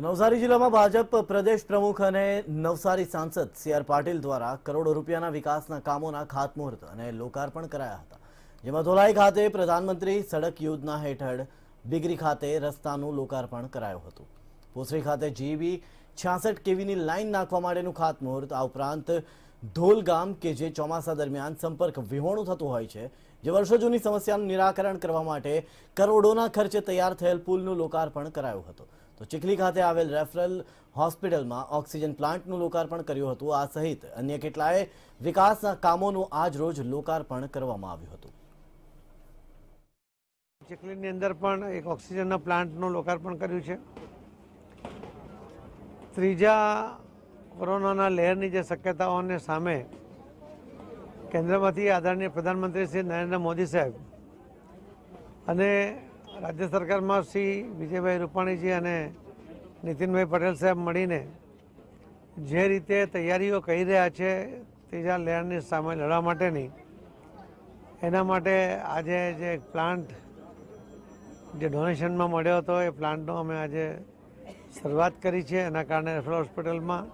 નવસારી જિલ્લામાં ભાજપ પ્રદેશ પ્રમુખ અને નવસારી સાંસદ સી આર પાટીલ દ્વારા કરોડો રૂપિયાના વિકાસના કામોના ખાતમુહૂર્ત અને લોકાર્પણ કરાયા હતા જેમાં ધોલાઈ ખાતે પ્રધાનમંત્રી સડક યોજના હેઠળ બિગરી ખાતે રસ્તાનું લોકાર્પણ કરાયું હતું પોસરી ખાતે જીબી છાસઠ કેવીની લાઇન નાખવા માટેનું ખાતમુહૂર્ત આ ઉપરાંત ધોલ ગામ કે જે ચોમાસા દરમિયાન સંપર્ક વિહોણું થતું હોય છે જે વર્ષો જૂની સમસ્યાનું નિરાકરણ કરવા માટે કરોડોના ખર્ચે તૈયાર થયેલ પુલનું લોકાર્પણ કરાયું હતું તો ચીખલી ખાતે આવેલ રેફરલ હોસ્પિટલમાં ઓક્સિજન પ્લાન્ટનું લોકાર્પણ કર્યું હતું આ સહિત અન્ય કેટલાય વિકાસના કામોનું આજ રોજ લોકાર્પણ કરવામાં આવ્યું હતું ચીખલીની અંદર પણ એક ઓક્સિજનના પ્લાન્ટનું લોકાર્પણ કર્યું છે ત્રીજા કોરોનાના લહેરની જે શક્યતાઓને સામે કેન્દ્રમાંથી આદરણીય પ્રધાનમંત્રી શ્રી નરેન્દ્ર મોદી સાહેબ અને રાજ્ય સરકારમાં શ્રી વિજયભાઈ રૂપાણીજી અને નીતિનભાઈ પટેલ સાહેબ મળીને જે રીતે તૈયારીઓ કરી રહ્યા છે ત્રીજા લહેરની સામે લડવા માટેની એના માટે આજે જે પ્લાન્ટ જે ડોનેશનમાં મળ્યો હતો એ પ્લાન્ટનો અમે આજે શરૂઆત કરી છે એના કારણે રેફરલ હોસ્પિટલમાં